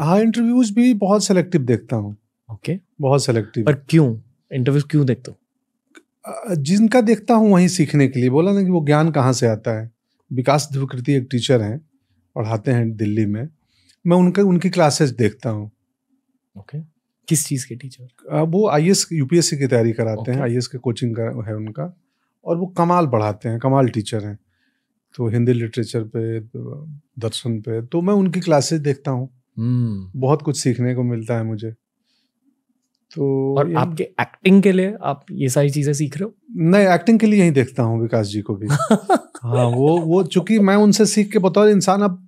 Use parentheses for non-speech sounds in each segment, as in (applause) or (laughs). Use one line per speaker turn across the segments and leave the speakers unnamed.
हाँ इंटरव्यूज भी बहुत सेलेक्टिव देखता हूँ ओके बहुत सेलेक्टिव पर क्यों इंटरव्यूज क्यों देखता हूँ जिनका देखता हूँ वहीं सीखने के लिए बोला ना कि वो ज्ञान कहाँ से आता है विकास ध्रुवकृति एक टीचर हैं पढ़ाते हैं दिल्ली में मैं उनके उनकी क्लासेस देखता हूँ ओके किस चीज़ के टीचर वो आई एस यूपीएससी की तैयारी कराते हैं आई के कोचिंग का है उनका और वो कमाल पढ़ाते हैं कमाल टीचर हैं तो हिंदी लिटरेचर पे दर्शन पे तो मैं उनकी क्लासेस देखता हूँ हम्म। बहुत कुछ सीखने को मिलता है मुझे तो और आपके एक्टिंग के लिए आप ये सारी चीजें सीख रहे हो नहीं एक्टिंग के लिए यही देखता हूँ विकास जी को भी (laughs) हाँ वो वो चूंकि मैं उनसे सीख के बतौर इंसान अब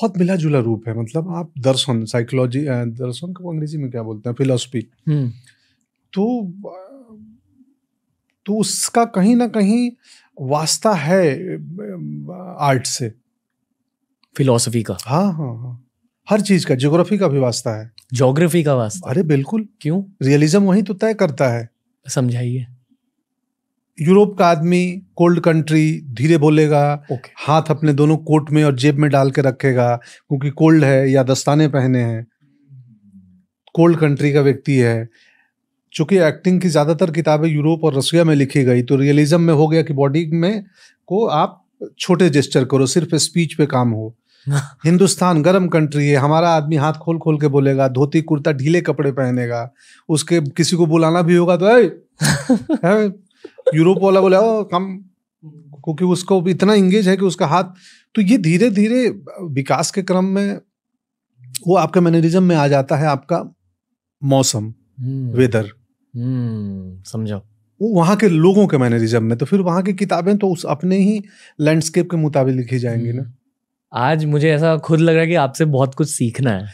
बहुत मिला जुला रूप है मतलब आप दर्शन साइकोलॉजी दर्शन को अंग्रेजी में क्या बोलते हैं फिलोसफी हम्म। तो तो उसका कहीं ना कहीं वास्ता है आर्ट से फिलोसफी का हाँ हाँ हाँ हर चीज का ज्योग्राफी का भी वास्ता है ज्योग्राफी का वास्ता अरे बिल्कुल क्यों रियलिज्म वही तो तय करता है समझाइए यूरोप का आदमी कोल्ड कंट्री धीरे बोलेगा okay. हाथ अपने दोनों कोट में और जेब में डाल के रखेगा क्योंकि कोल्ड है या दस्ताने पहने हैं कोल्ड कंट्री का व्यक्ति है चूंकि एक्टिंग की ज़्यादातर किताबें यूरोप और रसिया में लिखी गई तो रियलिज्म में हो गया कि बॉडी में को आप छोटे जेस्टर करो सिर्फ स्पीच पे काम हो (laughs) हिंदुस्तान गर्म कंट्री है हमारा आदमी हाथ खोल खोल के बोलेगा धोती कुर्ता ढीले कपड़े पहनेगा उसके किसी को बुलाना भी होगा तो (laughs) यूरोप वाला बोला कम क्योंकि उसको इतना इंगेज है कि उसका हाथ तो ये धीरे धीरे विकास के क्रम में वो आपके मैनरिज्म में आ जाता है आपका मौसम वेदर हम्म। हम्म, समझो वहाँ के लोगों के मैनरिज्म में तो फिर वहाँ की किताबें तो उस अपने ही लैंडस्केप के मुताबिक लिखी जाएंगी ना हम्म। आज मुझे ऐसा खुद लग रहा है कि आपसे बहुत कुछ सीखना है